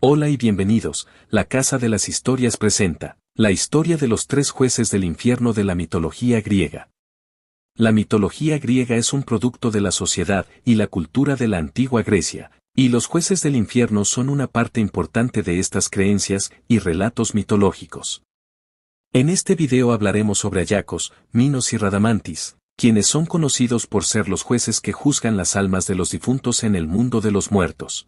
Hola y bienvenidos, la Casa de las Historias presenta, la historia de los tres jueces del infierno de la mitología griega. La mitología griega es un producto de la sociedad y la cultura de la antigua Grecia, y los jueces del infierno son una parte importante de estas creencias y relatos mitológicos. En este video hablaremos sobre Ayacos, Minos y Radamantis, quienes son conocidos por ser los jueces que juzgan las almas de los difuntos en el mundo de los muertos.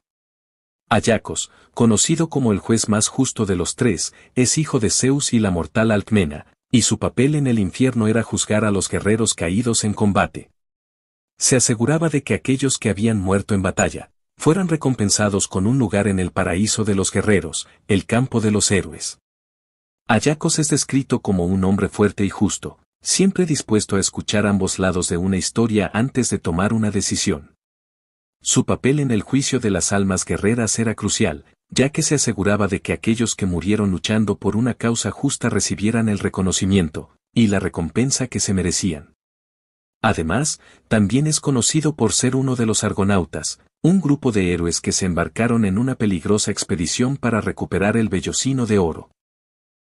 Ayacos, conocido como el juez más justo de los tres, es hijo de Zeus y la mortal Alcmena, y su papel en el infierno era juzgar a los guerreros caídos en combate. Se aseguraba de que aquellos que habían muerto en batalla, fueran recompensados con un lugar en el paraíso de los guerreros, el campo de los héroes. Ayacos es descrito como un hombre fuerte y justo, siempre dispuesto a escuchar ambos lados de una historia antes de tomar una decisión. Su papel en el juicio de las almas guerreras era crucial, ya que se aseguraba de que aquellos que murieron luchando por una causa justa recibieran el reconocimiento y la recompensa que se merecían. Además, también es conocido por ser uno de los argonautas, un grupo de héroes que se embarcaron en una peligrosa expedición para recuperar el vellocino de oro.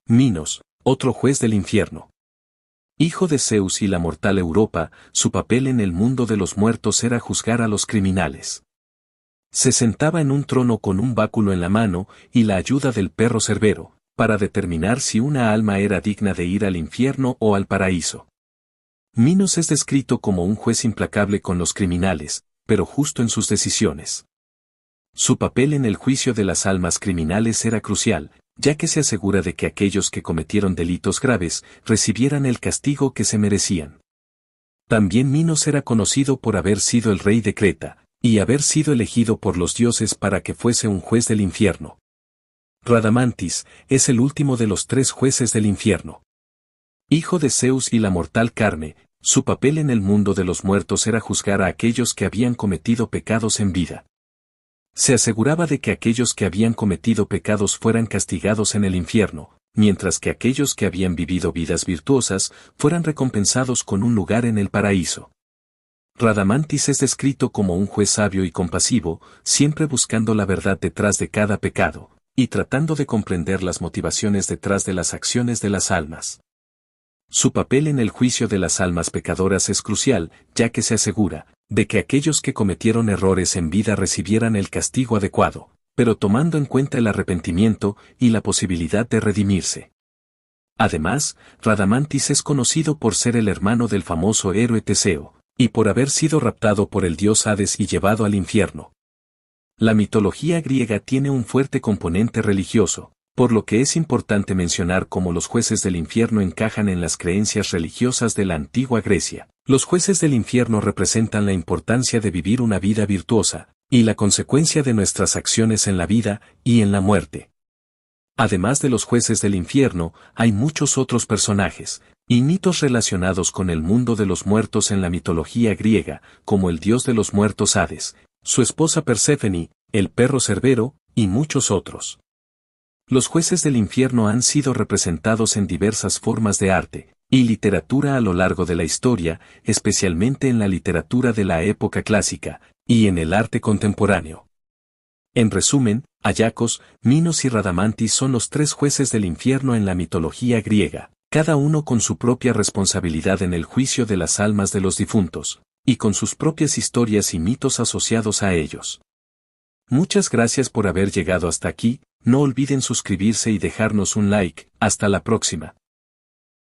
Minos, otro juez del infierno. Hijo de Zeus y la mortal Europa, su papel en el mundo de los muertos era juzgar a los criminales. Se sentaba en un trono con un báculo en la mano y la ayuda del perro cerbero, para determinar si una alma era digna de ir al infierno o al paraíso. Minos es descrito como un juez implacable con los criminales, pero justo en sus decisiones. Su papel en el juicio de las almas criminales era crucial, ya que se asegura de que aquellos que cometieron delitos graves recibieran el castigo que se merecían. También Minos era conocido por haber sido el rey de Creta, y haber sido elegido por los dioses para que fuese un juez del infierno. Radamantis es el último de los tres jueces del infierno. Hijo de Zeus y la mortal carne, su papel en el mundo de los muertos era juzgar a aquellos que habían cometido pecados en vida se aseguraba de que aquellos que habían cometido pecados fueran castigados en el infierno, mientras que aquellos que habían vivido vidas virtuosas fueran recompensados con un lugar en el paraíso. Radamantis es descrito como un juez sabio y compasivo, siempre buscando la verdad detrás de cada pecado, y tratando de comprender las motivaciones detrás de las acciones de las almas. Su papel en el juicio de las almas pecadoras es crucial, ya que se asegura de que aquellos que cometieron errores en vida recibieran el castigo adecuado, pero tomando en cuenta el arrepentimiento y la posibilidad de redimirse. Además, Radamantis es conocido por ser el hermano del famoso héroe Teseo, y por haber sido raptado por el dios Hades y llevado al infierno. La mitología griega tiene un fuerte componente religioso, por lo que es importante mencionar cómo los jueces del infierno encajan en las creencias religiosas de la antigua Grecia. Los jueces del infierno representan la importancia de vivir una vida virtuosa, y la consecuencia de nuestras acciones en la vida y en la muerte. Además de los jueces del infierno, hay muchos otros personajes, y mitos relacionados con el mundo de los muertos en la mitología griega, como el dios de los muertos Hades, su esposa Perséfone, el perro cerbero, y muchos otros. Los jueces del infierno han sido representados en diversas formas de arte y literatura a lo largo de la historia, especialmente en la literatura de la época clásica y en el arte contemporáneo. En resumen, Ayacos, Minos y Radamantis son los tres jueces del infierno en la mitología griega, cada uno con su propia responsabilidad en el juicio de las almas de los difuntos, y con sus propias historias y mitos asociados a ellos. Muchas gracias por haber llegado hasta aquí, no olviden suscribirse y dejarnos un like. Hasta la próxima.